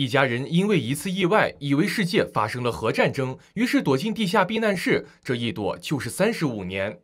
一家人因为一次意外，以为世界发生了核战争，于是躲进地下避难室。这一躲就是三十五年。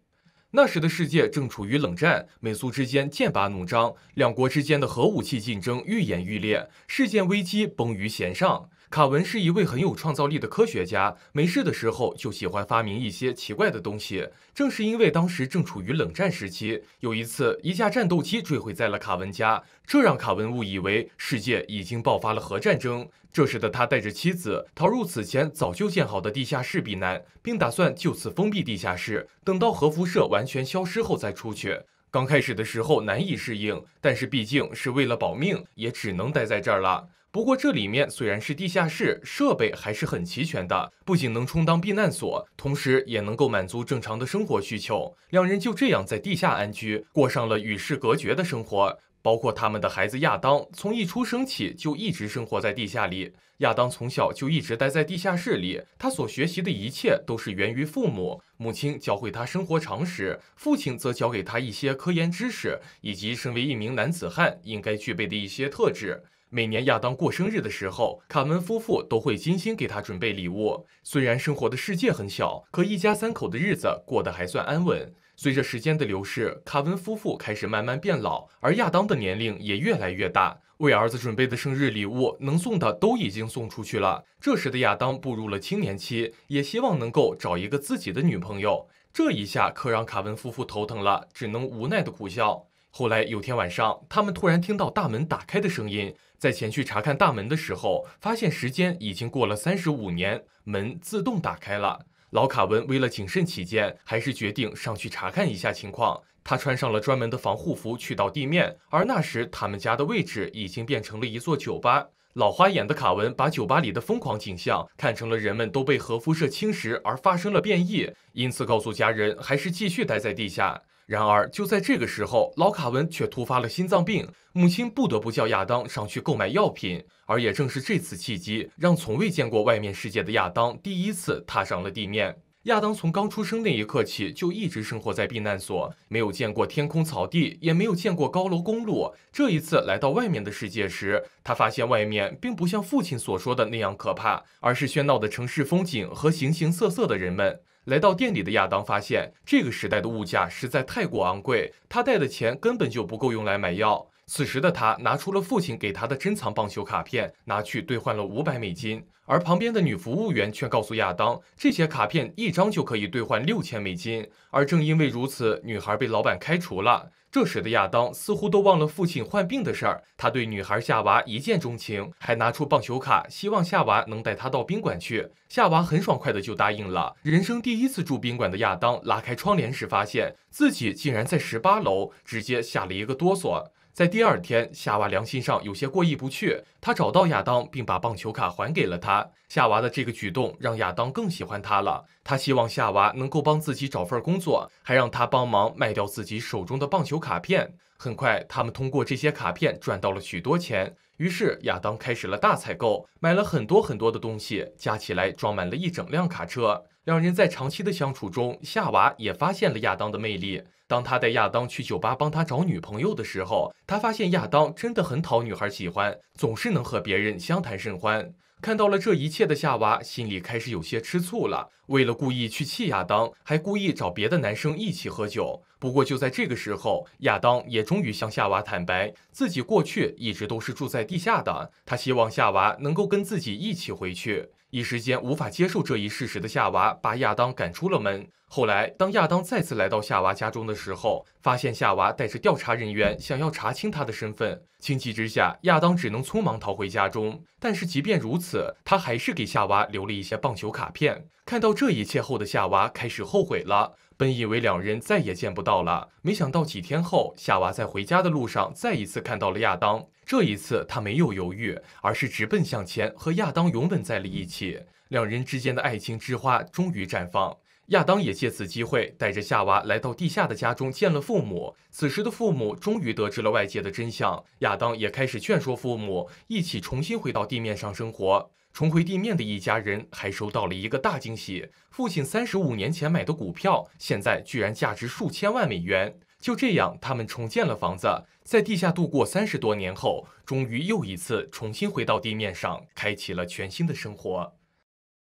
那时的世界正处于冷战，美苏之间剑拔弩张，两国之间的核武器竞争愈演愈烈，世界危机崩于弦上。卡文是一位很有创造力的科学家，没事的时候就喜欢发明一些奇怪的东西。正是因为当时正处于冷战时期，有一次一架战斗机坠毁在了卡文家，这让卡文误以为世界已经爆发了核战争。这时的他带着妻子逃入此前早就建好的地下室避难，并打算就此封闭地下室，等到核辐射完全消失后再出去。刚开始的时候难以适应，但是毕竟是为了保命，也只能待在这儿了。不过这里面虽然是地下室，设备还是很齐全的，不仅能充当避难所，同时也能够满足正常的生活需求。两人就这样在地下安居，过上了与世隔绝的生活。包括他们的孩子亚当，从一出生起就一直生活在地下里。亚当从小就一直待在地下室里，他所学习的一切都是源于父母。母亲教会他生活常识，父亲则教给他一些科研知识以及身为一名男子汉应该具备的一些特质。每年亚当过生日的时候，卡门夫妇都会精心给他准备礼物。虽然生活的世界很小，可一家三口的日子过得还算安稳。随着时间的流逝，卡文夫妇开始慢慢变老，而亚当的年龄也越来越大。为儿子准备的生日礼物，能送的都已经送出去了。这时的亚当步入了青年期，也希望能够找一个自己的女朋友。这一下可让卡文夫妇头疼了，只能无奈的苦笑。后来有天晚上，他们突然听到大门打开的声音，在前去查看大门的时候，发现时间已经过了三十五年，门自动打开了。老卡文为了谨慎起见，还是决定上去查看一下情况。他穿上了专门的防护服，去到地面。而那时，他们家的位置已经变成了一座酒吧。老花眼的卡文把酒吧里的疯狂景象看成了人们都被核辐射侵蚀而发生了变异，因此告诉家人还是继续待在地下。然而，就在这个时候，老卡文却突发了心脏病，母亲不得不叫亚当上去购买药品。而也正是这次契机，让从未见过外面世界的亚当第一次踏上了地面。亚当从刚出生那一刻起，就一直生活在避难所，没有见过天空、草地，也没有见过高楼、公路。这一次来到外面的世界时，他发现外面并不像父亲所说的那样可怕，而是喧闹的城市风景和形形色色的人们。来到店里的亚当发现，这个时代的物价实在太过昂贵，他带的钱根本就不够用来买药。此时的他拿出了父亲给他的珍藏棒球卡片，拿去兑换了五百美金，而旁边的女服务员却告诉亚当，这些卡片一张就可以兑换六千美金。而正因为如此，女孩被老板开除了。这时的亚当似乎都忘了父亲患病的事儿，他对女孩夏娃一见钟情，还拿出棒球卡，希望夏娃能带他到宾馆去。夏娃很爽快的就答应了。人生第一次住宾馆的亚当拉开窗帘时，发现自己竟然在十八楼，直接吓了一个哆嗦。在第二天，夏娃良心上有些过意不去，她找到亚当，并把棒球卡还给了他。夏娃的这个举动让亚当更喜欢她了。他希望夏娃能够帮自己找份工作，还让他帮忙卖掉自己手中的棒球卡片。很快，他们通过这些卡片赚到了许多钱。于是亚当开始了大采购，买了很多很多的东西，加起来装满了一整辆卡车。两人在长期的相处中，夏娃也发现了亚当的魅力。当他带亚当去酒吧帮他找女朋友的时候，他发现亚当真的很讨女孩喜欢，总是能和别人相谈甚欢。看到了这一切的夏娃，心里开始有些吃醋了。为了故意去气亚当，还故意找别的男生一起喝酒。不过就在这个时候，亚当也终于向夏娃坦白，自己过去一直都是住在地下的。他希望夏娃能够跟自己一起回去。一时间无法接受这一事实的夏娃，把亚当赶出了门。后来，当亚当再次来到夏娃家中的时候，发现夏娃带着调查人员，想要查清他的身份。情急之下，亚当只能匆忙逃回家中。但是，即便如此，他还是给夏娃留了一些棒球卡片。看到这一切后的夏娃开始后悔了。本以为两人再也见不到了，没想到几天后，夏娃在回家的路上再一次看到了亚当。这一次，他没有犹豫，而是直奔向前，和亚当拥吻在了一起。两人之间的爱情之花终于绽放。亚当也借此机会带着夏娃来到地下的家中见了父母。此时的父母终于得知了外界的真相。亚当也开始劝说父母一起重新回到地面上生活。重回地面的一家人还收到了一个大惊喜：父亲三十五年前买的股票，现在居然价值数千万美元。就这样，他们重建了房子，在地下度过三十多年后，终于又一次重新回到地面上，开启了全新的生活。